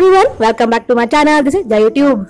everyone, welcome back to my channel. This is YouTube.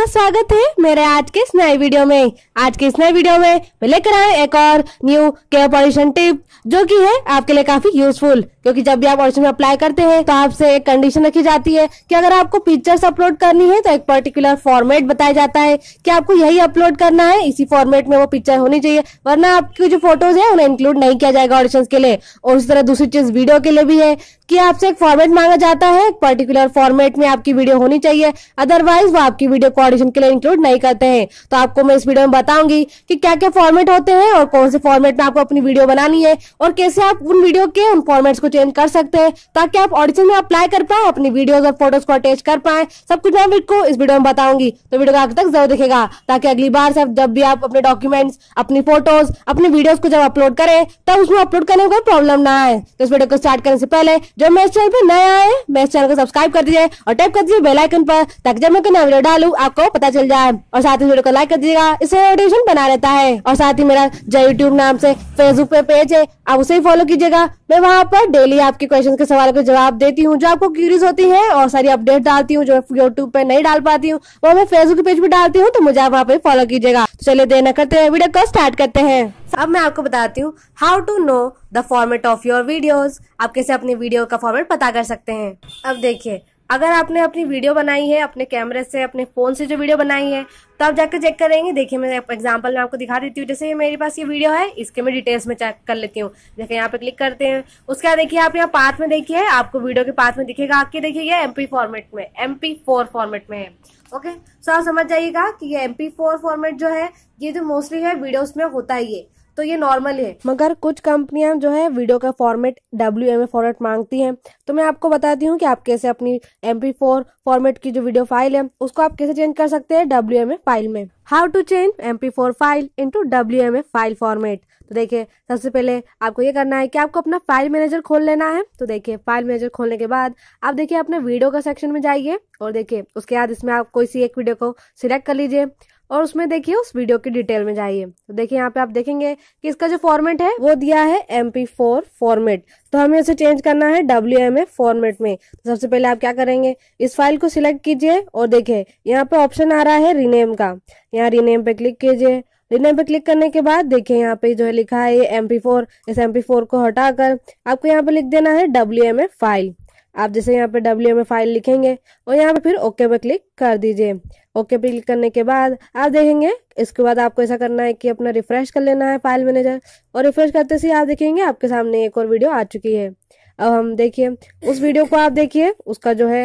आपका स्वागत है मेरे आज के इस नए वीडियो में आज के इस नए वीडियो में मैं लेकर आया एक और न्यू केयर पॉल्यूशन टिप जो कि है आपके लिए काफी यूजफुल क्योंकि जब भी आप ऑडिशन में अप्लाई करते हैं तो आपसे एक कंडीशन रखी जाती है कि अगर आपको पिक्चर्स अपलोड करनी है तो एक पर्टिकुलर फॉर्मेट बताया जाता है कि आपको यही अपलोड करना है इसी फॉर्मेट में वो पिक्चर होनी चाहिए वरना आपकी जो फोटोज है उन्हें इंक्लूड नहीं किया जाएगा ऑडिशन के लिए और उसी तरह दूसरी चीज वीडियो के लिए भी है कि आपसे एक फॉर्मेट मांगा जाता है एक पर्टिकुलर फॉर्मेट में आपकी वीडियो होनी चाहिए अदरवाइज वो आपकी वीडियो को ऑडिशन के लिए इंक्लूड नहीं करते हैं तो आपको मैं इस वीडियो में बताऊंगी कि क्या क्या फॉर्मेट होते हैं और कौन से फॉर्मेट में आपको अपनी वीडियो बनानी है और कैसे आप उन वीडियो के उन फॉर्मेट्स को चेंज कर सकते हैं ताकि आप ऑडिशन में अप्लाई कर पाए अपनी वीडियो और फोटोज को अटैच कर पाए सब कुछ मैं आपको इस वीडियो में बताऊंगी तो वीडियो का आगे तक जरूर देखेगा ताकि अगली बार से जब भी आप अपने डॉक्यूमेंट्स अपनी फोटोज अपने वीडियोज को जब अपलोड करें तब उसमें अपलोड करने में कोई प्रॉब्लम ना आए तो इस वीडियो को स्टार्ट करने से पहले जो मेरे चैनल पर नया आए मेरे चैनल को सब्सक्राइब कर दीजिए और टाइप कर दीजिए बेलाइकन पर ताकि जब मैं कोई नया वीडियो डालू आपको आपको पता चल जाए और साथ ही वीडियो को लाइक कर दीजिएगा इससे नोटिफिकेशन बना रहता है और साथ ही मेरा जय यूट्यूब नाम से फेसबुक पे पेज है आप उसे ही फॉलो कीजिएगा मैं वहाँ पर डेली आपके क्वेश्चन के सवाल को जवाब देती हूँ जो आपको क्यूरीज होती है और सारी अपडेट डालती हूँ जो यूट्यूब पे नहीं डाल पाती हूँ वो मैं फेसबुक पेज भी डालती हूँ तो मुझे आप वहाँ पे फॉलो कीजिएगा तो चलिए देना करते हैं वीडियो को स्टार्ट करते हैं अब मैं आपको बताती हूँ how to know the format of your videos आप कैसे अपनी वीडियो का फॉर्मेट पता कर सकते हैं अब देखिए अगर आपने अपनी वीडियो बनाई है अपने कैमरे से अपने फ़ोन से जो वीडियो बनाई है तो आप जाकर चेक करेंगे देखिए मैं एग्जांपल में आपको दिखा देती हूँ जैसे ये मेरे पास ये वीडियो है इसके मैं डिटेल्स में चेक कर लेती हूँ देखिए यहाँ पे क्लिक करते हैं उसके बाद देखिए आप यहाँ पाथ में देखिए आपको वीडियो के पाथ में दिखेगा आपके देखिए एम पी फॉर्मेट में एम पी फोर फॉर्मेट में है ओके सो तो आप समझ जाइएगा कि ये एम पी फोर फॉर्मेट जो है ये जो मोस्टली है वीडियोज में होता ही है तो ये नॉर्मल है मगर कुछ कंपनियां जो है वीडियो का फॉर्मेट डब्ल्यू फॉर्मेट मांगती है तो मैं आपको बताती हूँ कि आप कैसे अपनी एम फॉर्मेट की जो वीडियो फाइल है उसको आप कैसे चेंज कर सकते हैं डब्ल्यू फाइल में how to change M P four file into W M file format तो देखिए सबसे पहले आपको ये करना है कि आपको अपना फाइल मैनेजर खोल लेना है तो देखिए फाइल मैनेजर खोलने के बाद आप देखिए अपने वीडियो का सेक्शन में जाइए और देखिए उसके बाद इसमें आप कोई सी एक वीडियो को सिलेक्ट कर लीजिए और उसमें देखिए उस वीडियो की डिटेल में जाइए तो देखिए यहाँ पे आप देखेंगे कि इसका जो फॉर्मेट है वो दिया है एम पी फोर फॉर्मेट तो हमें इसे चेंज करना है डब्ल्यू एम ए फॉर्मेट में तो सबसे पहले आप क्या करेंगे इस फाइल को सिलेक्ट कीजिए और देखिये यहाँ पे ऑप्शन आ रहा है रीनेम का यहाँ रीनेम पे क्लिक कीजिए रिनेम पे क्लिक करने के बाद देखिए यहाँ पे जो है लिखा है ये एम पी फोर इस एम पी फोर को हटाकर आपको यहाँ पे लिख देना है डब्ल्यू एम ए फाइल आप जैसे यहाँ पे डब्ल्यू एम ए फाइल लिखेंगे और यहाँ पे फिर ओके पे क्लिक कर दीजिए ओके क्लिक करने के बाद आप देखेंगे इसके बाद आपको ऐसा करना है कि अपना रिफ्रेश कर लेना है फाइल मैनेजर और रिफ्रेश करते से आप देखेंगे आपके सामने एक और वीडियो आ चुकी है अब हम देखिए उस वीडियो को आप देखिए उसका जो है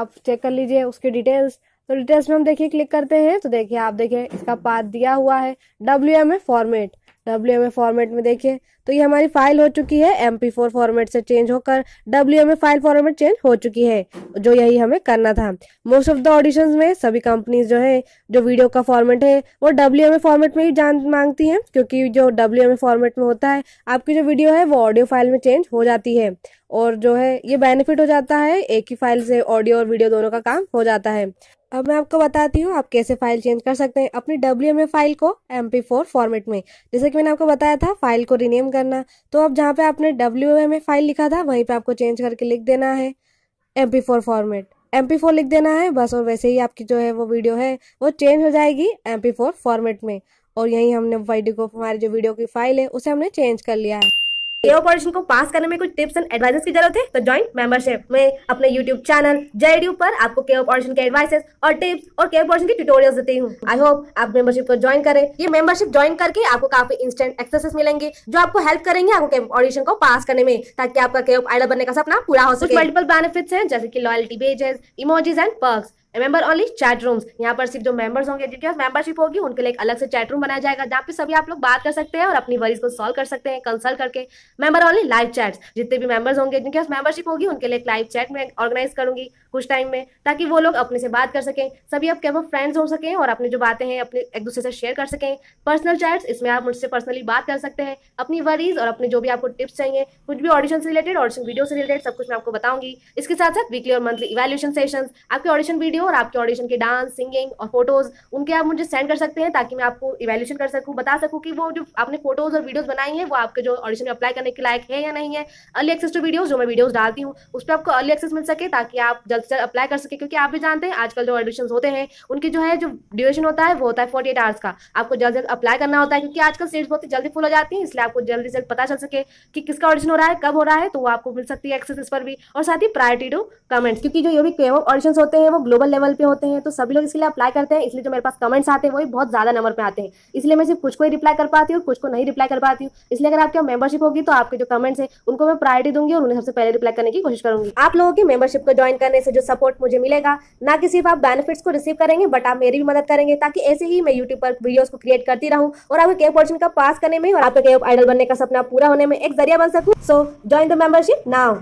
आप चेक कर लीजिए उसके डिटेल्स तो डिटेल्स में हम देखिए क्लिक करते हैं तो देखिए आप देखिए इसका पाथ दिया हुआ है W M A format W M A format में देखिए तो ये हमारी फाइल हो चुकी है एम फॉर्मेट से चेंज होकर W A file format change हो चुकी है जो यही हमें करना था मोस्ट ऑफ द ऑडिशन में सभी कंपनीज जो है जो वीडियो का फॉर्मेट है वो डब्ल्यू फॉर्मेट में ही जान मांगती हैं क्योंकि जो डब्ल्यू फॉर्मेट में होता है आपकी जो वीडियो है वो ऑडियो फाइल में चेंज हो जाती है और जो है ये बेनिफिट हो जाता है एक ही फाइल से ऑडियो और वीडियो दोनों का काम हो जाता है अब मैं आपको बताती हूँ आप कैसे फाइल चेंज कर सकते हैं अपनी डब्ल्यू फाइल को एम फॉर्मेट में जैसे कि मैंने आपको बताया था फाइल को रिनेम करना तो अब जहाँ पे आपने डब्ल्यू ए फाइल लिखा था वहीं पे आपको चेंज करके लिख देना है M P four format M P four लिख देना है बस और वैसे ही आपकी जो है वो वीडियो है वो चेंज हो जाएगी एम पी फोर फॉर्मेट में और यहीं हमने वीडियो को हमारी जो वीडियो की फाइल है उसे हमने चेंज कर लिया है ऑपरेशन को पास करने में कुछ टिप्स एंड एडवाइस की जरूरत है तो ज्वाइन मेंबरशिप में अपने यूट्यूब चैनल जेडीयू पर आपको के ऑपरेशन के एडवाइसेस और टिप्स और के ऑपरेशन की ट्यूटोरियल्स देती हूँ आई होप आप मेंबरशिप को ज्वाइन करें ये मेंबरशिप ज्वाइन करके आपको काफी इंस्टेंट एक्सेस मिलेंगे जो आपको हेल्प करेंगे आपको ऑडिशन को पास करने में ताकि आपका के ऑप आइडल बनने का सपना पूरा हो सके मल्टीपल बेनिफिट्स है जैसे की loyalty badges emojis and perks member only chat rooms यहाँ पर सिर्फ जो मेंबर्स होंगे जिनके पास मेंबरशिप होगी उनके लिए एक अलग से चैट रूम बनाया जाएगा जहाँ पे सभी आप लोग बात कर सकते हैं और अपनी वरीज को सॉल्व कर सकते हैं कंसल्ट करके मेंबर ओनली लाइव चैट्स जितने भी मेंबर्स होंगे जिनके पास मेंबरशिप होगी उनके लिए एक लाइव चैट में ऑर्गेनाइज करूंगी कुछ टाइम में ताकि वो लोग अपने से बात कर सकें सभी आप क्या फ्रेंड्स हो सकें और अपनी जो बातें हैं अपने एक दूसरे से शेयर कर सकें पर्सनल चैट्स इसमें आप मुझसे पर्सनली बात कर सकते हैं अपनी वरीज और अपने जो भी आपको टिप्स चाहिए कुछ भी ऑडिशन से रिलेटेड ऑडिशन वीडियो से रिलेटेड सब कुछ मैं आपको बताऊंगी इसके साथ साथ वीकली और मंथली इवेल्यूशन सेशन आपके ऑडिशन वीडियो हो और आपके ऑडिशन के डांस सिंगिंग और फोटोज़ उनके आप मुझे सेंड कर सकते हैं ताकि मैं आपको इवेल्यूशन कर सकूँ बता सकूँ कि वो जो आपने फोटोज़ और वीडियोज़ बनाई है वो आपके जो ऑडिशन में अप्लाई करने के लायक है या नहीं है अर्ली एक्सेस टू वीडियोज़ जो मैं वीडियोज़ डालती हूँ उस पर आपको अर्ली एक्सेस मिल सके ताकि आप जल्द से जल्द अप्लाई कर सके क्योंकि आप भी जानते हैं आजकल जो ऑडिशन होते हैं उनकी जो है जो ड्यूरेशन होता है वो होता है फोर्टी आवर्स का आपको जल्द से जल्द अप्लाई करना होता है क्योंकि आजकल सीट्स बहुत जल्दी फुल हो जाती है इसलिए आपको जल्दी से पता चल सके कि किसका ऑडिशन हो रहा है कब हो रहा है तो वो आपको मिल सकती है एक्सेस इस पर भी और साथ ही प्रायोरिटी टू कमेंट्स क्योंकि जो ये भी ऑडिशन होते हैं वो ग्लोबल लेवल पे होते हैं तो सभी लोग इसके लिए अप्लाई करते हैं इसलिए जो मेरे पास कमेंट्स आते हैं वो भी बहुत ज़्यादा नंबर पे आते हैं इसलिए मैं सिर्फ कुछ को ही रिप्लाई कर पाती हूँ कुछ को नहीं रिप्लाई कर पाती हूँ इसलिए अगर आपकी मेंबरशिप होगी तो आपके जो कमेंट्स है उनको मैं प्रायोरिटी दूंगी और उन्हें सबसे पहले रिप्लाई करने की कोशिश करूंगी आप लोगों की मेंबरशिप को ज्वाइन करने से जो सपोर्ट मुझे मिलेगा ना कि सिर्फ आप बेनिफिट्स को रिसीव करेंगे बट आप मेरी भी मदद करेंगे ताकि ऐसे ही मैं यूट्यूब पर वीडियो को क्रिएट करती रहूँ और आपके के पोर्शन का पास करने में और आपके आइडल बनने का सपना पूरा होने में एक जरिया बन सकूँ so join the membership now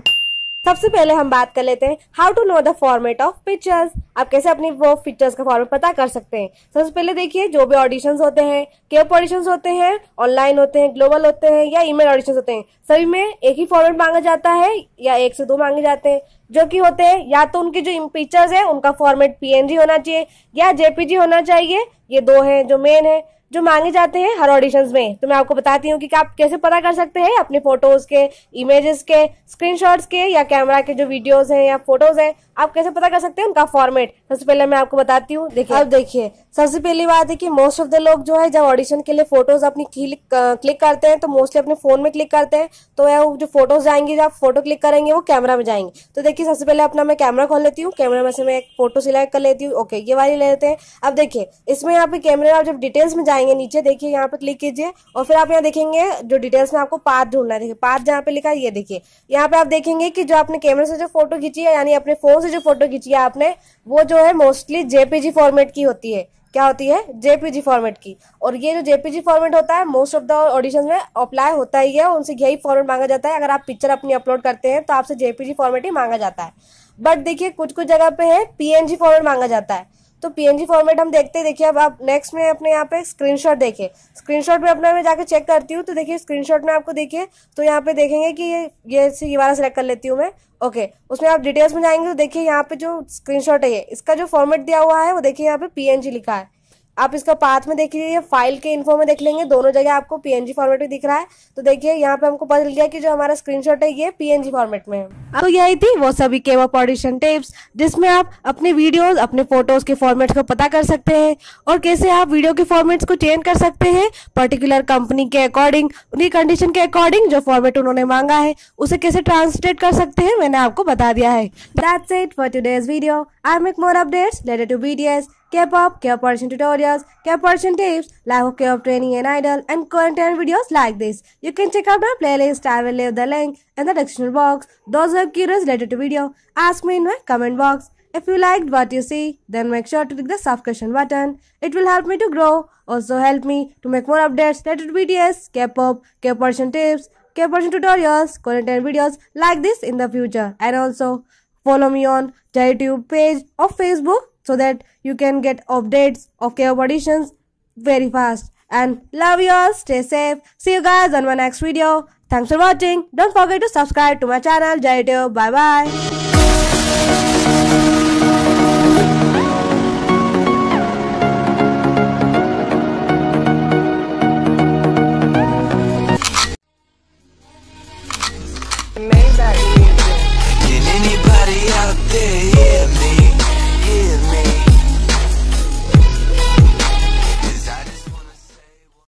सबसे पहले हम बात कर लेते हैं how to know the format of pictures आप कैसे अपनी वो पिक्चर्स का फॉर्मेट पता कर सकते हैं सबसे पहले देखिए जो भी ऑडिशन होते हैं केप ऑडिशन होते हैं ऑनलाइन होते हैं ग्लोबल होते हैं या ईमेल ऑडिशन होते हैं सभी में एक ही फॉर्मेट मांगा जाता है या एक से दो मांगे जाते हैं जो कि होते हैं या तो उनके जो पिक्चर्स है उनका फॉर्मेट पीएनजी होना चाहिए या जेपीजी होना चाहिए ये दो है जो मेन है जो मांगे जाते हैं हर ऑडिशन में तो मैं आपको बताती हूँ कि आप कैसे पता कर सकते हैं अपने फोटोज के इमेजेस के स्क्रीनशॉट्स के या कैमरा के जो वीडियोज हैं या फोटोज हैं आप कैसे पता कर सकते हैं उनका फॉर्मेट सबसे पहले मैं आपको बताती हूँ देखिए अब देखिए सबसे पहली बात है कि मोस्ट ऑफ द लोग जो है जब ऑडिशन के लिए फोटोज अपनी क्लिक क्लिक करते हैं तो मोस्टली अपने फोन में क्लिक करते हैं तो जो फोटोज जाएंगे जब फोटो क्लिक करेंगे वो कैमरा में जाएंगे तो देखिए सबसे पहले अपना मैं कैमरा खोल लेती हूँ कैमरा में से मैं एक फोटो सिलेक्ट कर लेती हूँ ओके ये वाली ले लेते हैं अब देखिए इसमें यहाँ पे कैमरे में आप जब डिटेल्स में जाएंगे आएंगे नीचे देखिए यहाँ पे क्लिक कीजिए और फिर आप यहाँ देखेंगे जो डिटेल्स में आपको पाथ ढूंढना देखिए पाथ जहाँ पे लिखा है ये देखिए यहाँ पे आप देखेंगे कि जो आपने कैमरे से जो फोटो खींची है यानी अपने फोन से जो फोटो खींची है आपने वो जो है मोस्टली जेपीजी फॉर्मेट की होती है क्या होती है जेपीजी फॉर्मेट की और ये जो जेपीजी फॉर्मेट होता है मोस्ट ऑफ द ऑडिशन में अप्लाई होता ही है उनसे यही फॉर्मेट मांगा जाता है अगर आप पिक्चर अपनी अपलोड करते हैं तो आपसे जेपीजी फॉर्मेट ही मांगा जाता है बट देखिए कुछ कुछ जगह पे है पीएनजी फॉर्मेट मांगा जाता है तो पीएनजी फॉर्मेट हम देखते हैं देखिए अब आप नेक्स्ट में अपने यहाँ पे स्क्रीनशॉट देखें स्क्रीनशॉट में अपना मैं जाके चेक करती हूँ तो देखिए स्क्रीनशॉट में आपको देखिए तो यहाँ पे देखेंगे कि ये ये ये वाला सेलेक्ट कर लेती हूँ मैं ओके उसमें आप डिटेल्स में जाएंगे तो देखिए यहाँ पे जो स्क्रीन है ये इसका जो फॉर्मेट दिया हुआ है वो देखिए यहाँ पे पी लिखा है आप इसका पाथ में देख लीजिए फाइल के इन्फो में देख लेंगे दोनों जगह आपको पीएनजी फॉर्मेट में दिख रहा है तो देखिए यहाँ पे हमको पता चल गया कि जो हमारा स्क्रीनशॉट है ये पीएनजी फॉर्मेट में है तो यही थी वो सभी केवा ऑडिशन टिप्स जिसमें आप अपने वीडियोस अपने फोटोज के फॉर्मेट को पता कर सकते हैं और कैसे आप वीडियो के फॉर्मेट्स को चेंज कर सकते हैं पर्टिकुलर कंपनी के अकॉर्डिंग उनकी कंडीशन के अकॉर्डिंग जो फॉर्मेट उन्होंने मांगा है उसे कैसे ट्रांसलेट कर सकते हैं मैंने आपको बता दिया है that's it for today's video I make more updates related to videos K-pop, K-Persian tutorials, K-Persian tips, live of K-pop training and idol, and content videos like this. You can check out my playlist. I will leave the link in the description box. Those who are curious related to video, ask me in my comment box. If you liked what you see, then make sure to click the subscription button. It will help me to grow. Also help me to make more updates related to BTS, K-pop, K-Persian tips, K-Persian tutorials, content videos like this in the future. And also follow me on the YouTube page or Facebook so that you can get updates of your auditions very fast. And love you all. stay safe. See you guys on my next video. Thanks for watching. Don't forget to subscribe to my channel, JayTube. Bye bye.